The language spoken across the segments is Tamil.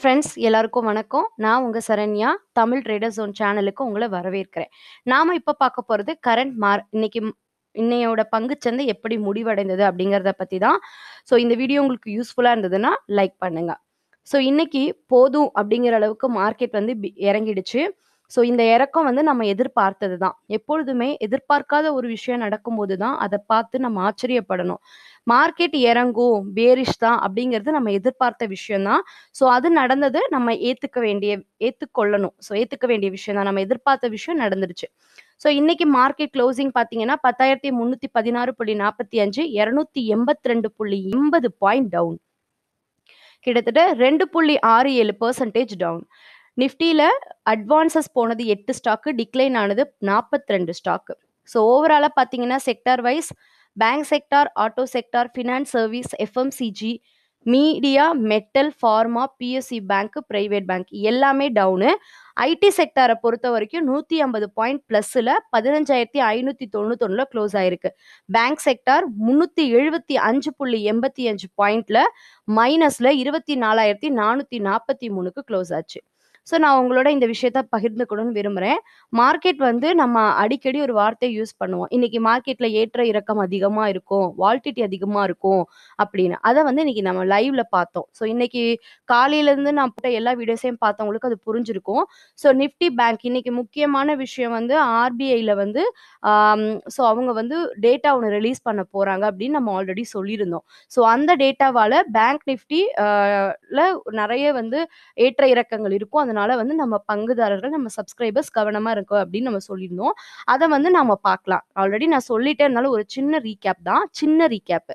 ஃப்ரெண்ட்ஸ் எல்லாருக்கும் வணக்கம் நான் உங்கள் சரண்யா தமிழ் ட்ரேடர் ஜோன் சேனலுக்கு உங்களை வரவேற்கிறேன் நாம் இப்போ பார்க்க போகிறது கரண்ட் மார் இன்னைக்கு இன்னையோட சந்தை எப்படி முடிவடைந்தது அப்படிங்கிறத பற்றி தான் ஸோ இந்த வீடியோ உங்களுக்கு யூஸ்ஃபுல்லாக இருந்ததுன்னா லைக் பண்ணுங்கள் ஸோ இன்னைக்கு போதும் அப்படிங்கிற அளவுக்கு மார்க்கெட் வந்து இறங்கிடுச்சு ஸோ இந்த இறக்கம் வந்து நம்ம எதிர்பார்த்தது தான் எப்பொழுதுமே எதிர்பார்க்காத ஒரு விஷயம் நடக்கும்போது தான் அதை பார்த்து நம்ம ஆச்சரியப்படணும் மார்க்கெட் இறங்கும் பேரிஷ் தான் அப்படிங்கிறது நம்ம எதிர்பார்த்த விஷயம்தான் ஸோ அது நடந்தது நம்ம ஏற்றுக்க வேண்டிய ஏற்றுக்கொள்ளணும் ஸோ ஏற்றுக்க வேண்டிய விஷயம் தான் நம்ம எதிர்பார்த்த விஷயம் நடந்துருச்சு ஸோ இன்னைக்கு மார்க்கெட் க்ளோசிங் பார்த்தீங்கன்னா பத்தாயிரத்தி முந்நூற்றி பதினாறு புள்ளி நாற்பத்தி அஞ்சு இரநூத்தி எண்பத்தி ரெண்டு புள்ளி எண்பது பாயிண்ட் டவுன் கிட்டத்தட்ட ரெண்டு புள்ளி ஆறு ஏழு பர்சன்டேஜ் டவுன் நிஃப்டியில் அட்வான்சஸ் போனது எட்டு ஸ்டாக்கு டிக்ளைன் ஆனது நாற்பத்தி ரெண்டு ஸ்டாக்கு ஸோ ஓவராலாக பார்த்தீங்கன்னா sector wise bank sector auto sector finance service FMCG media metal pharma PSC bank private bank எல்லாமே டவுனு ஐடி செக்டாரை பொறுத்த வரைக்கும் நூற்றி ஐம்பது பாயிண்ட் ப்ளஸ்ஸில் பதினஞ்சாயிரத்தி ஐநூற்றி தொண்ணூத்தொன்னில் க்ளோஸ் ஆயிருக்கு பேங்க் செக்டார் முந்நூற்றி எழுபத்தி அஞ்சு புள்ளி எண்பத்தி அஞ்சு பாயிண்ட்ல மைனஸில் இருபத்தி நாலாயிரத்தி நானூற்றி நாற்பத்தி மூணுக்கு க்ளோஸ் ஆச்சு ஸோ நான் உங்களோட இந்த விஷயத்த பகிர்ந்துக்கணும்னு விரும்புகிறேன் மார்க்கெட் வந்து நம்ம அடிக்கடி ஒரு வார்த்தையை யூஸ் பண்ணுவோம் இன்னைக்கு மார்க்கெட்டில் ஏற்ற இறக்கம் அதிகமாக இருக்கும் வால்டிட்டி அதிகமாக இருக்கும் அப்படின்னு அதை வந்து இன்னைக்கு நம்ம லைவ்ல பார்த்தோம் ஸோ இன்னைக்கு காலையிலேருந்து நான் போட்ட எல்லா வீடியோஸையும் பார்த்தவங்களுக்கு அது புரிஞ்சிருக்கும் ஸோ நிஃப்டி பேங்க் இன்னைக்கு முக்கியமான விஷயம் வந்து ஆர்பிஐல வந்து ஸோ அவங்க வந்து டேட்டா ஒன்று ரிலீஸ் பண்ண போறாங்க அப்படின்னு நம்ம ஆல்ரெடி சொல்லியிருந்தோம் ஸோ அந்த டேட்டாவால் பேங்க் நிஃப்டில நிறைய வந்து ஏற்ற இறக்கங்கள் இருக்கும் அதனால அதனால வந்து நம்ம பங்குதாரர்கள் நம்ம சப்ஸ்கிரைபர்ஸ் கவனமா இருக்கும் அப்படின்னு நம்ம சொல்லியிருந்தோம் அதை வந்து நம்ம பார்க்கலாம் ஆல்ரெடி நான் சொல்லிட்டேனால ஒரு சின்ன ரீகேப் தான் சின்ன ரீகேப்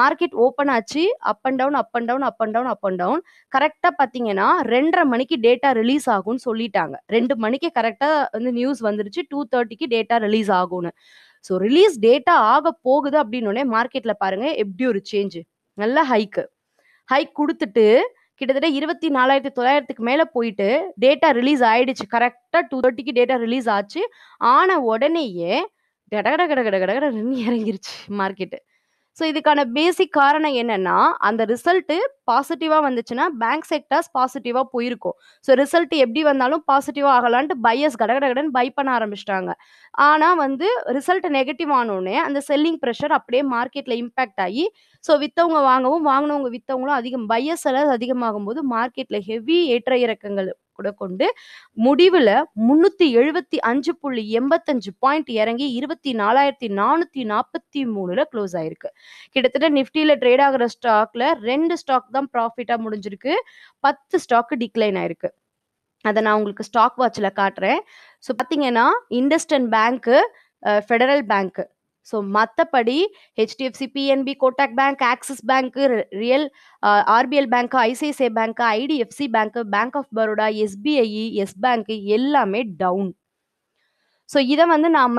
மார்க்கெட் ஓப்பன் ஆச்சு up and down up and down up and down up and down கரெக்டாக பார்த்தீங்கன்னா ரெண்டரை மணிக்கு டேட்டா ரிலீஸ் ஆகும்னு சொல்லிட்டாங்க ரெண்டு மணிக்கு கரெக்டாக வந்து நியூஸ் வந்துருச்சு டூ தேர்ட்டிக்கு டேட்டா ரிலீஸ் ஆகும்னு ஸோ ரிலீஸ் டேட்டா ஆக போகுது அப்படின்னோடனே மார்க்கெட்டில் பாருங்க எப்படி ஒரு சேஞ்சு நல்ல ஹைக்கு ஹைக் கொடுத்துட்டு கிட்டத்தட்ட இருபத்தி நாலாயிரத்தி தொள்ளாயிரத்துக்கு மேலே போயிட்டு டேட்டா ரிலீஸ் ஆயிடுச்சு கரெக்டாக டூ தேர்ட்டிக்கு டேட்டா ரிலீஸ் ஆச்சு ஆன உடனேயே கடகட கடகட கடகடன்னு இறங்கிருச்சு மார்க்கெட்டு ஸோ இதுக்கான பேசிக் காரணம் என்னன்னா அந்த ரிசல்ட்டு பாசிட்டிவாக வந்துச்சுன்னா பேங்க் செக்டர்ஸ் பாசிட்டிவாக போயிருக்கும் ஸோ ரிசல்ட் எப்படி வந்தாலும் பாசிட்டிவாக ஆகலான்ட்டு பையஸ் கடகடகடன் பை பண்ண ஆரம்பிச்சிட்டாங்க ஆனால் வந்து ரிசல்ட் நெகட்டிவ் ஆனோடனே அந்த செல்லிங் ப்ரெஷர் அப்படியே மார்க்கெட்டில் இம்பேக்ட் ஆகி ஸோ வித்தவங்க வாங்கவும் வாங்கினவங்க வித்தவங்களும் அதிகம் பையஸ் செலவு அதிகமாகும் போது மார்க்கெட்டில் ஹெவி ஏற்ற இறக்கங்கள் கூட கொண்டு முடிவுல முன்னூத்தி எழுபத்தி அஞ்சு புள்ளி எண்பத்தஞ்சு பாயிண்ட் இறங்கி இருபத்தி நாலாயிரத்தி நானூத்தி நாற்பத்தி மூணுல க்ளோஸ் ஆயிருக்கு கிட்டத்தட்ட நிப்டியில ட்ரேட் ஆகிற ஸ்டாக்ல ரெண்டு ஸ்டாக் தான் ப்ராஃபிட்டா முடிஞ்சிருக்கு பத்து ஸ்டாக் டிக்ளைன் ஆயிருக்கு அதை நான் உங்களுக்கு ஸ்டாக் வாட்சில் காட்டுறேன் ஸோ பார்த்தீங்கன்னா IndusInd bank Federal bank so மற்றபடி HDFC PNB Kotak bank Axis bank ரியல் RBL bank ICICI bank IDFC bank bank of Baroda SBI yes bank எல்லாமே டவுன் ஸோ இதை வந்து நாம்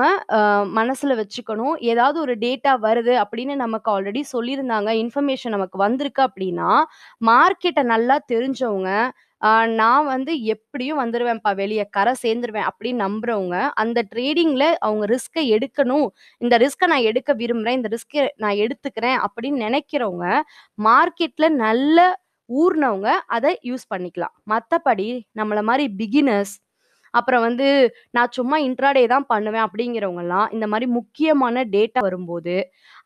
மனசில் வச்சுக்கணும் ஏதாவது ஒரு டேட்டா வருது அப்படின்னு நமக்கு ஆல்ரெடி சொல்லியிருந்தாங்க இன்ஃபர்மேஷன் நமக்கு வந்திருக்கு அப்படின்னா மார்க்கெட்டை நல்லா தெரிஞ்சவங்க நான் வந்து எப்படியும் வந்துருவேன்ப்பா வெளியே கரை சேர்ந்துருவேன் அப்படின்னு நம்புறவங்க, அந்த ட்ரேடிங்ல அவங்க ரிஸ்கை எடுக்கணும். இந்த ரிஸ்கை நான் எடுக்க விரும்புறேன். இந்த ரிஸ்கை நான் எடுத்துக்கிறேன் அப்படின்னு நினைக்கிறவங்க, மார்க்கெட்ல நல்ல ஊர்னவங்க அதை யூஸ் பண்ணிக்கலாம். மத்தபடி நம்மள மாதிரி பிகினர்ஸ் அப்புறம் வந்து நான் சும்மா இன்ட்ராடே தான் பண்ணுவேன் அப்படிங்கிறவங்கலாம் இந்த மாதிரி முக்கியமான டேட்டா வரும்போது,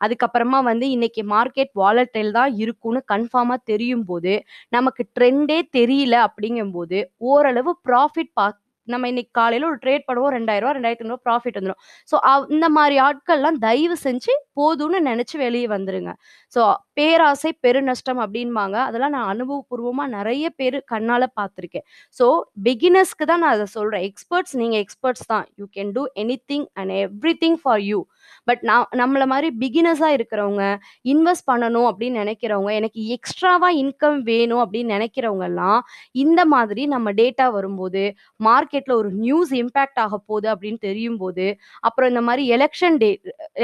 அதுக்கப்புறமா வந்து இன்னைக்கு மார்க்கெட் வாலடைல் தான் இருக்கும்னு தெரியும் போது நமக்கு ட்ரெண்டே தெரியல அப்படிங்கும்போது, ஓரளவு ப்ராஃபிட் பார்க்க நம்ம இன்னைக்கு காலையில ஒரு ட்ரேட் பண்ணுவோம் ரெண்டாயிரம் ரூபா ரெண்டாயிரத்தி ஐநூறு ப்ராஃபிட் வந்துடும் ஸோ இந்த மாதிரி ஆட்கள்லாம் தயவு செஞ்சு போதும்னு நினைச்சு வெளியே வந்துருங்க ஸோ பேராசை பெருநஷ்டம் அப்படின்பாங்க அதெல்லாம் நான் அனுபவபூர்வமாக நிறைய பேர் கண்ணால பார்த்துருக்கேன் ஸோ பிகினர்ஸ்க்கு தான் நான் அதை சொல்றேன் எக்ஸ்பர்ட்ஸ் நீங்க எக்ஸ்பர்ட்ஸ் தான் you can do anything and everything for you but நான் நம்மள மாதிரி பிகினர்ஸாக இருக்கிறவங்க இன்வெஸ்ட் பண்ணணும் அப்படின்னு நினைக்கிறவங்க எனக்கு எக்ஸ்ட்ராவாக இன்கம் வேணும் அப்படின்னு நினைக்கிறவங்கெல்லாம் இந்த மாதிரி நம்ம டேட்டா வரும்போது மார்க்கெட்டில் ஒரு நியூஸ் இம்பேக்ட் ஆக போகுது அப்படின்னு தெரியும் போது அப்புறம் இந்த மாதிரி எலெக்ஷன் டே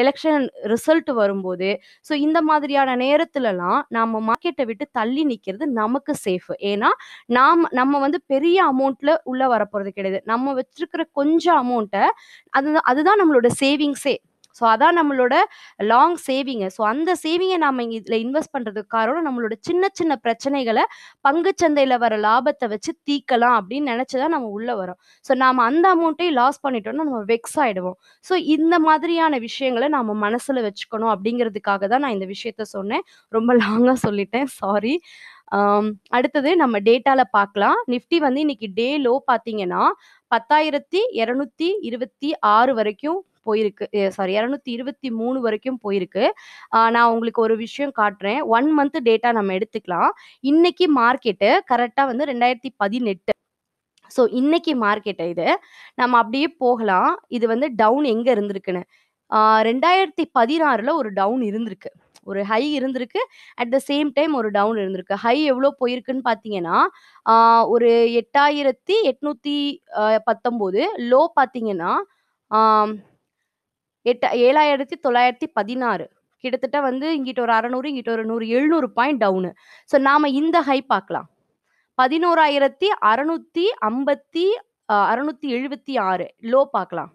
எலெக்ஷன் ரிசல்ட் வரும்போது ஸோ இந்த மாதிரியான நேரத்துலலாம் நம்ம மார்க்கெட்டை விட்டு தள்ளி நிற்கிறது நமக்கு சேஃப் ஏன்னா நாம் நம்ம வந்து பெரிய அமௌண்ட்ல உள்ள வரப்போறது கிடையாது நம்ம வச்சிருக்கிற கொஞ்சம் அமௌண்ட்டை அது அதுதான் நம்மளோட சேவிங்ஸே ஸோ அதான் நம்மளோட லாங் சேவிங்க ஸோ அந்த சேவிங்கை நாம் இதில் இன்வெஸ்ட் பண்ணுறதுக்கு காரணம் நம்மளோட சின்ன சின்ன பிரச்சனைகளை சந்தையில் வர லாபத்தை வச்சு தீக்கலாம் அப்படின்னு நினச்சி தான் நம்ம உள்ளே வரோம் ஸோ நாம் அந்த அமௌண்ட்டையும் லாஸ் பண்ணிட்டோம்னா நம்ம வெக்ஸ் ஆகிடுவோம் ஸோ இந்த மாதிரியான விஷயங்களை நாம் மனசில் வச்சுக்கணும் அப்படிங்கிறதுக்காக தான் நான் இந்த விஷயத்த சொன்னேன் ரொம்ப லாங்காக சொல்லிட்டேன் சாரி அடுத்தது நம்ம டேட்டால பார்க்கலாம் நிஃப்டி வந்து இன்னைக்கு டே லோ பார்த்தீங்கன்னா பத்தாயிரத்தி இரநூத்தி இருபத்தி ஆறு வரைக்கும் போயிருக்கு சாரி இரநூத்தி இருபத்தி மூணு வரைக்கும் போயிருக்கு நான் உங்களுக்கு ஒரு விஷயம் காட்டுறேன் ஒன் மந்த் டேட்டா நம்ம எடுத்துக்கலாம் இன்னைக்கு மார்க்கெட்டு கரெக்டாக வந்து ரெண்டாயிரத்தி பதினெட்டு ஸோ இன்னைக்கு மார்க்கெட்டை இது நம்ம அப்படியே போகலாம் இது வந்து டவுன் எங்கே இருந்திருக்குன்னு ரெண்டாயிரத்தி பதினாறுல ஒரு டவுன் இருந்திருக்கு ஒரு ஹை இருந்திருக்கு அட் த சேம் டைம் ஒரு டவுன் இருந்திருக்கு ஹை எவ்வளோ போயிருக்குன்னு பார்த்தீங்கன்னா ஒரு எட்டாயிரத்தி எட்நூத்தி பத்தொம்போது லோ பார்த்தீங்கன்னா எட்டு ஏழாயிரத்தி தொள்ளாயிரத்தி பதினாறு கிட்டத்தட்ட வந்து இங்கிட்ட ஒரு அறநூறு இங்கிட்ட ஒரு நூறு எழுநூறு பாயிண்ட் டவுனு ஸோ நாம இந்த ஹை பார்க்கலாம் பதினோராயிரத்தி அறுநூத்தி ஐம்பத்தி அறுநூத்தி எழுபத்தி ஆறு லோ பார்க்கலாம்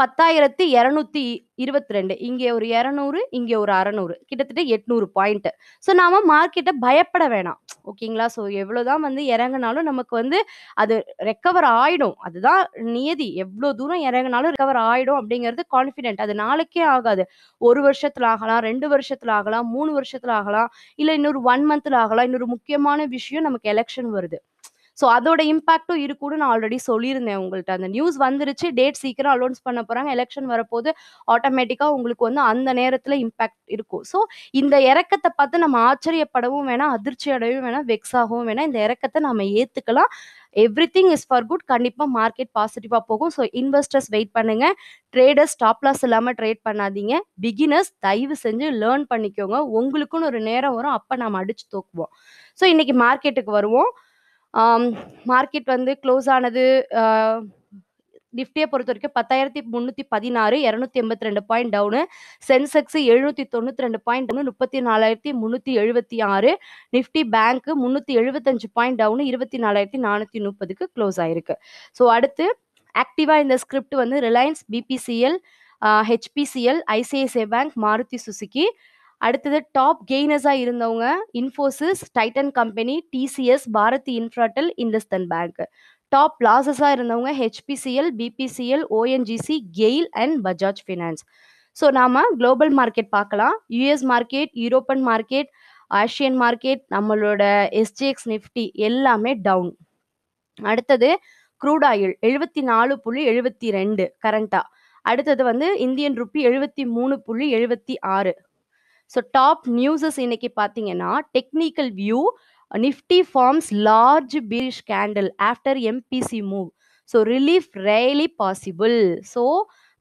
பத்தாயிரத்தி இரநூத்தி இருபத்தி ரெண்டு இங்கே ஒரு இரநூறு இங்கே ஒரு அறநூறு கிட்டத்தட்ட எட்நூறு பாயிண்ட் ஸோ நாம மார்க்கெட்டை பயப்பட வேணாம் ஓகேங்களா ஸோ எவ்வளோதான் வந்து இறங்கினாலும் நமக்கு வந்து அது ரெக்கவர் ஆயிடும் அதுதான் நியதி எவ்வளோ தூரம் இறங்கினாலும் ரெக்கவர் ஆயிடும் அப்படிங்கிறது கான்ஃபிடென்ட் அது நாளைக்கே ஆகாது ஒரு வருஷத்துல ஆகலாம் ரெண்டு வருஷத்துல ஆகலாம் மூணு வருஷத்துல ஆகலாம் இல்லை இன்னொரு ஒன் மந்த்ல ஆகலாம் இன்னொரு முக்கியமான விஷயம் நமக்கு எலெக்ஷன் வருது ஸோ அதோட இம்பாக்டும் இருக்கும்னு நான் ஆல்ரெடி சொல்லியிருந்தேன் உங்கள்கிட்ட அந்த நியூஸ் வந்துருச்சு டேட் சீக்கிரம் அலௌன்ஸ் பண்ண போகிறாங்க எலெக்ஷன் வரப்போது ஆட்டோமேட்டிக்காக உங்களுக்கு வந்து அந்த நேரத்தில் இம்பாக்ட் இருக்கும் ஸோ இந்த இறக்கத்தை பார்த்து நம்ம ஆச்சரியப்படவும் வேணாம் அதிர்ச்சி அடையவும் வேணாம் வெக்ஸ் ஆகவும் வேணாம் இந்த இறக்கத்தை நம்ம ஏற்றுக்கலாம் everything is for good கண்டிப்பாக மார்க்கெட் பாசிட்டிவாக போகும் ஸோ இன்வெஸ்டர்ஸ் வெயிட் பண்ணுங்க ட்ரேடர்ஸ் ஸ்டாப் லாஸ் இல்லாமல் ட்ரேட் பண்ணாதீங்க பிகினர்ஸ் தயவு செஞ்சு லேர்ன் பண்ணிக்கோங்க உங்களுக்குன்னு ஒரு நேரம் வரும் அப்போ நம்ம அடிச்சு தூக்குவோம் ஸோ இன்னைக்கு மார்க்கெட்டுக்கு வருவோம் மார்க்கெட் வந்து க்ளோஸ் ஆனது நிஃப்டியை பொறுத்த வரைக்கும் பத்தாயிரத்தி முந்நூற்றி பதினாறு இரநூத்தி எண்பத்தி ரெண்டு பாயிண்ட் டவுனு சென்செக்ஸ் எழுநூற்றி தொண்ணூற்றி ரெண்டு பாயிண்ட் டவுனு முப்பத்தி நாலாயிரத்தி முந்நூற்றி எழுபத்தி ஆறு நிஃப்டி பேங்க்கு முந்நூற்றி எழுபத்தஞ்சு பாயிண்ட் டவுனு இருபத்தி நாலாயிரத்தி நானூற்றி முப்பதுக்கு க்ளோஸ் ஆயிருக்கு ஸோ அடுத்து ஆக்டிவாக இந்த ஸ்கிரிப்ட் வந்து Reliance BPCL HPCL ICICI bank Maruti Suzuki அடுத்தது டாப் கெய்னர்ஸாக இருந்தவங்க Infosys Titan company TCS Bharti Infratel IndusInd bank top லாசஸாக இருந்தவங்க HPCL BPCL ONGC GAIL and Bajaj finance so நாம் குளோபல் மார்க்கெட் பார்க்கலாம் US market European market Asian market நம்மளோட எஸ்ஜிஎக்ஸ் நிஃப்டி எல்லாமே டவுன் அடுத்தது க்ரூட் ஆயில் எழுபத்தி நாலு புள்ளி எழுபத்தி ரெண்டு கரண்ட்டாக அடுத்தது வந்து இந்தியன் ருப்பி எழுபத்தி மூணு புள்ளி எழுபத்தி ஆறு ஸோ டாப் நியூஸஸ் இன்னைக்கு பார்த்தீங்கன்னா technical view Nifty forms large bearish candle after MPC move so relief rally possible so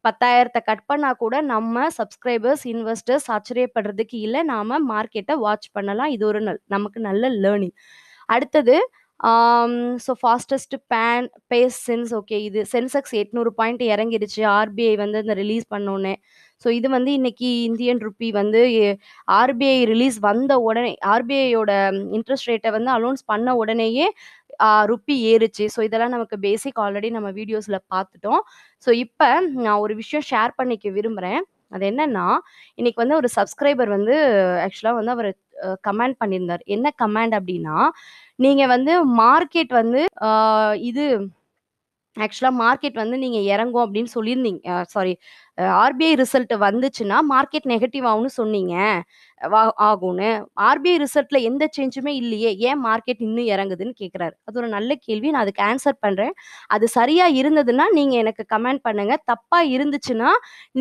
பத்தாயிரத்தை கட் பண்ணால் கூட நம்ம சப்ஸ்கிரைபர்ஸ் இன்வெஸ்டர்ஸ் ஆச்சரியப்படுறதுக்கு இல்லை நாம் மார்க்கெட்டை வாட்ச் பண்ணலாம் இது ஒரு நல் நமக்கு நல்ல லேர்னிங் அடுத்தது ஸோ ஃபாஸ்டஸ்ட் பேன் பேஸ் சென்ஸ் ஓகே இது சென்செக்ஸ் எட்நூறு பாயிண்ட் இறங்கிடுச்சு ஆர்பிஐ வந்து இந்த ரிலீஸ் பண்ணோன்னே ஸோ இது வந்து இன்னைக்கு இந்தியன் ருப்பி வந்து ஆர்பிஐ ரிலீஸ் வந்த உடனே ஆர்பிஐயோட இன்ட்ரெஸ்ட் ரேட்டை வந்து அலௌன்ஸ் பண்ண உடனேயே ருப்பி ஏறுச்சு ஸோ இதெல்லாம் நமக்கு பேசிக் ஆல்ரெடி நம்ம வீடியோஸில் பார்த்துட்டோம் ஸோ இப்போ நான் ஒரு விஷயம் ஷேர் பண்ணிக்க விரும்புகிறேன் அது என்னன்னா இன்னைக்கு வந்து ஒரு சப்ஸ்கிரைபர் வந்து ஆக்சுவலாக வந்து அவர் கமெண்ட் பண்ணியிருந்தார் என்ன கமெண்ட் அப்படின்னா நீங்கள் வந்து மார்க்கெட் வந்து இது ஆக்சுவலாக மார்க்கெட் வந்து நீங்கள் இறங்கும் அப்படின்னு சொல்லியிருந்தீங்க சாரி ஆர்பிஐ ரிசல்ட் வந்துச்சுன்னா மார்க்கெட் நெகட்டிவ் ஆகும்னு சொன்னீங்க ஆகும்னு ஆர்பிஐ ரிசல்ட்டில் எந்த சேஞ்சுமே இல்லையே ஏன் மார்க்கெட் இன்னும் இறங்குதுன்னு கேட்குறாரு அது ஒரு நல்ல கேள்வி நான் அதுக்கு ஆன்சர் பண்ணுறேன் அது சரியாக இருந்ததுன்னா நீங்கள் எனக்கு கமெண்ட் பண்ணுங்கள் தப்பாக இருந்துச்சுன்னா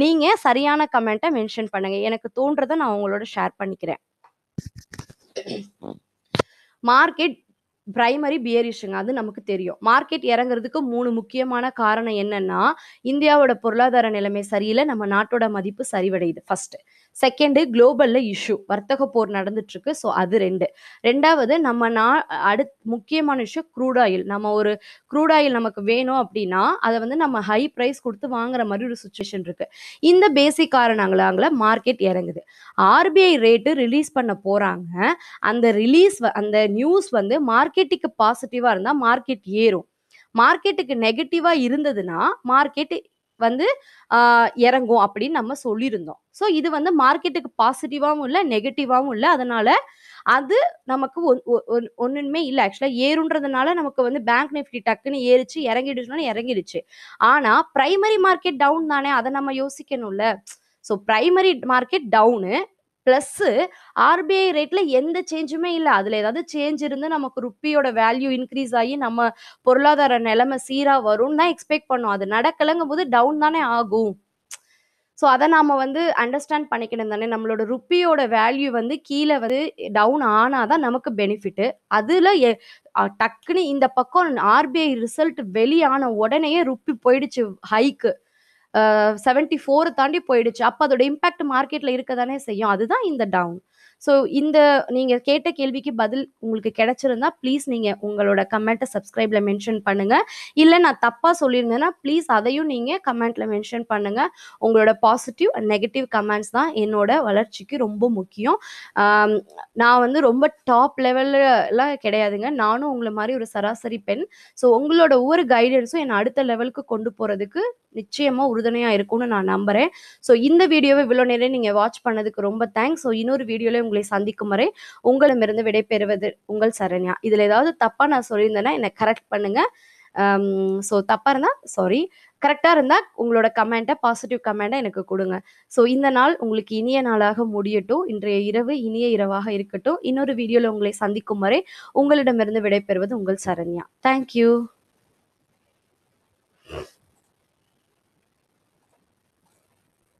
நீங்கள் சரியான கமெண்ட்டை மென்ஷன் பண்ணுங்கள் எனக்கு தோன்றதை நான் உங்களோட ஷேர் பண்ணிக்கிறேன் மார்க்கெட் பிரைமரி பியரிஷுங்க அது நமக்கு தெரியும் மார்க்கெட் இறங்குறதுக்கு மூணு முக்கியமான காரணம் என்னன்னா இந்தியாவோட பொருளாதார நிலைமை சரியில்லை நம்ம நாட்டோட மதிப்பு சரிவடையுது ஃபர்ஸ்ட் செகண்டு குளோபல்ல இஷ்யூ வர்த்தக போர் நடந்துட்டு இருக்கு ஸோ அது ரெண்டு ரெண்டாவது நம்ம நான் அடுத் முக்கியமான விஷயம் க்ரூட் ஆயில் நம்ம ஒரு க்ரூட் ஆயில் நமக்கு வேணும் அப்படின்னா அதை வந்து நம்ம ஹை ப்ரைஸ் கொடுத்து வாங்குற மாதிரி ஒரு சுச்சுவேஷன் இருக்கு இந்த பேசிக் காரணங்களாங்கள மார்க்கெட் இறங்குது ஆர்பிஐ ரேட்டு ரிலீஸ் பண்ண போறாங்க அந்த ரிலீஸ் அந்த நியூஸ் வந்து மார்க்கெட்டுக்கு பாசிட்டிவா இருந்தால் மார்க்கெட் ஏறும் மார்க்கெட்டுக்கு நெகட்டிவாக இருந்ததுன்னா மார்க்கெட்டு வந்து இறங்கும் அப்படின்னு நம்ம சொல்லியிருந்தோம் ஸோ இது வந்து மார்க்கெட்டுக்கு பாசிட்டிவாகவும் இல்லை நெகட்டிவாகவும் இல்லை அதனால அது நமக்கு ஒன்றுமே இல்லை ஆக்சுவலாக ஏறுன்றதுனால நமக்கு வந்து பேங்க் நிஃப்டி டக்குன்னு ஏறிச்சு இறங்கிடுச்சுனாலும் இறங்கிடுச்சு ஆனால் ப்ரைமரி மார்க்கெட் டவுன் தானே அதை நம்ம யோசிக்கணும்ல so primary market down plus RBI ரேட்டில் எந்த சேஞ்சுமே இல்லை அதில் ஏதாவது சேஞ்ச் இருந்து நமக்கு ருப்பியோட வேல்யூ இன்க்ரீஸ் ஆகி நம்ம பொருளாதார நிலைமை சீராக வரும்னு தான் எக்ஸ்பெக்ட் பண்ணும் அது நடக்கலங்கும் போது டவுன் தானே ஆகும் ஸோ அதை நாம் வந்து அண்டர்ஸ்டாண்ட் பண்ணிக்கணும் தானே நம்மளோட ருப்பியோட வேல்யூ வந்து கீழே வந்து டவுன் ஆனாதான் தான் நமக்கு பெனிஃபிட்டு அதில் டக்குன்னு இந்த பக்கம் ஆர்பிஐ ரிசல்ட் வெளியான உடனேயே ருப்பி போயிடுச்சு ஹைக்கு செவன்டி ஃபோரை தாண்டி போயிடுச்சு அப்போ அதோட இம்பாக்ட் மார்க்கெட்டில் இருக்க தானே செய்யும் அதுதான் இந்த டவுன் ஸோ இந்த நீங்கள் கேட்ட கேள்விக்கு பதில் உங்களுக்கு கிடைச்சிருந்தா ப்ளீஸ் நீங்கள் உங்களோட கமெண்ட்டை சப்ஸ்கிரைப்ல மென்ஷன் பண்ணுங்கள் இல்லை நான் தப்பாக சொல்லியிருந்தேன்னா ப்ளீஸ் அதையும் நீங்கள் கமெண்ட்டில் மென்ஷன் பண்ணுங்கள் உங்களோட பாசிட்டிவ் அண்ட் நெகட்டிவ் கமெண்ட்ஸ் தான் என்னோட வளர்ச்சிக்கு ரொம்ப முக்கியம் நான் வந்து ரொம்ப டாப் லெவல்லாம் கிடையாதுங்க நானும் உங்களை மாதிரி ஒரு சராசரி பெண் ஸோ உங்களோட ஒவ்வொரு கைடன்ஸும் என்னை அடுத்த லெவலுக்கு கொண்டு போகிறதுக்கு நிச்சயமாக உறுதுணையாக இருக்கும்னு நான் நம்புகிறேன் ஸோ இந்த வீடியோவை இவ்வளோ நேரம் நீங்கள் வாட்ச் பண்ணதுக்கு ரொம்ப தேங்க்ஸ் ஸோ இன்னொரு வீடியோவில் உங்களை சந்திக்கும் வரை உங்களிடமிருந்து விடைபெறுவது உங்கள் சரண்யா இதில் ஏதாவது தப்பாக நான் சொல்லியிருந்தேன்னா என்னை கரெக்ட் பண்ணுங்க ஸோ தப்பாக இருந்தால் சாரி கரெக்டா இருந்தால் உங்களோட கமெண்ட்டை பாசிட்டிவ் கமெண்ட்டை எனக்கு கொடுங்க ஸோ இந்த நாள் உங்களுக்கு இனிய நாளாக முடியட்டும் இன்றைய இரவு இனிய இரவாக இருக்கட்டும் இன்னொரு வீடியோவில் உங்களை சந்திக்கும் வரை உங்களிடமிருந்து விடைபெறுவது உங்கள் சரண்யா தேங்க்யூ